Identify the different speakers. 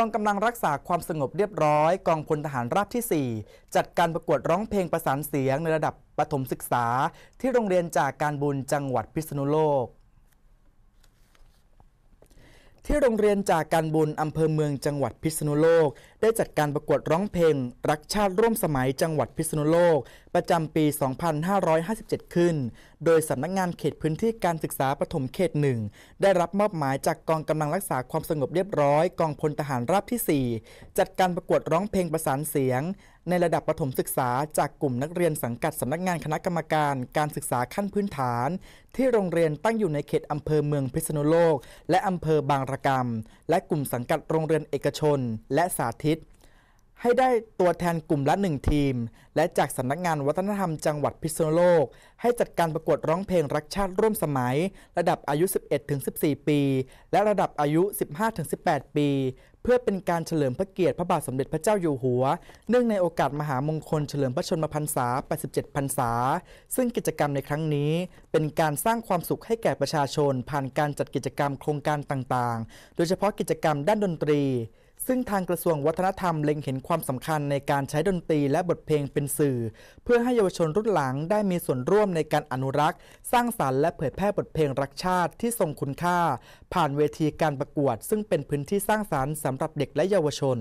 Speaker 1: กองกำลังรักษาความสงบเรียบร้อยกองพลทหารราบที่ 4 จัดการประกวดร้องเพลงประสานเสียงในระดับประถมศึกษา ที่โรงเรียนจากการบุญจังหวัดพิษณุโลกที่โรงเรียนจากการบุญอำเภอเมืองจังหวัดพิษณุโลกได้จัดการประกวดร้องเพลง รักชาติร่วมสมัยจังหวัดพิษณุโลกประจำปี 2557 ขึ้น โดยสำนักงงานเขตพื้นที่การศึกษาปฐมเขตหนึ่งได้รับมอบหมายจากกองกำลังรักษาความสงบเรียบร้อยกองพลทหาร ราบที่ 4 จัดการประกวดร้องเพลงประสานเสียงในระดับปฐมศึกษาจากกลุ่มนักเรียนสังกัดสำนักงานคณะกรรมการการศึกษาขั้นพื้นฐาน ที่โรงเรียนตั้งอยู่ในเขตอำเภอเมืองพิษณุโลก และอำเภอบางระกมและกลุ่มสังกัดโรงเรียนเอกชน และสาธิตให้ได้ตัวแทนกลุ่มละ1ทีม และจากสำนักงานวัฒนธรรมจังหวัดพิษณุโลก ให้จัดการประกวดร้องเพลงรักชาติร่วมสมัย ระดับอายุ 11-14 ปี และระดับอายุ 15-18 ปี เพื่อเป็นการเฉลิมพระเกียรติพระบาทสมเด็จพระเจ้าอยู่หัว เนื่องในโอกาสมหามงคลเฉลิมพระชนมพรรษา 87พรรษา ซึ่งกิจกรรมในครั้งนี้ เป็นการสร้างความสุขให้แก่ประชาชน ผ่านการจัดกิจกรรมโครงการต่างๆ โดยเฉพาะกิจกรรมด้านดนตรีซึ่งทางกระทรวงวัฒนธรรมเล็งเห็นความสำคัญในการใช้ดนตรีและบทเพลงเป็นสื่อ เพื่อให้เยาวชนรุ่นหลังได้มีส่วนร่วมในการอนุรักษ์ สร้างสารรค์และเผยแพร่บทเพลงรักชาติที่ทรงคุณค่า ผ่านเวทีการประกวดซึ่งเป็นพื้นที่สร้างสารรค์สำหรับเด็กและเยาวชน